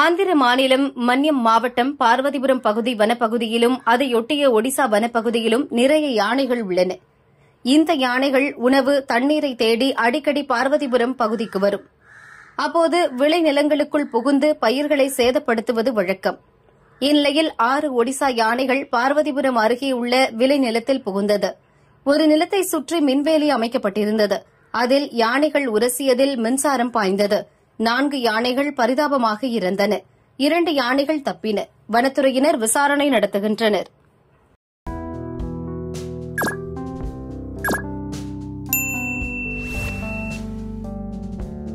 ஆந்திர மாநிலம் மன்யம் மாவட்டம் பார்வதிபுரம் பகுதி வனப்பகுதியிலும் அதையொட்டிய ஒடிசா வனப்பகுதியிலும் நிறைய யானைகள் உள்ளன இந்த யானைகள் உணவு தண்ணீரை தேடி அடிக்கடி பார்வதிபுரம் பகுதிக்கு வரும் அப்போது விளைநிலங்களுக்குள் புகுந்து பயிர்களை சேதப்படுத்துவது வழக்கம் இந்நிலையில் ஆறு ஒடிசா யானைகள் பார்வதிபுரம் அருகே உள்ள விளைநிலத்தில் புகுந்தது ஒரு நிலத்தை சுற்றி மின்வேலி அமைக்கப்பட்டிருந்தது அதில் யானைகள் உரசியதில் மின்சாரம் பாய்ந்தது நான்கு யானைகள் பரிதாபமாக இறந்தன இரண்டு யானைகள் தப்பின வனத்துறையினர் விசாரணை நடத்துகின்றனர்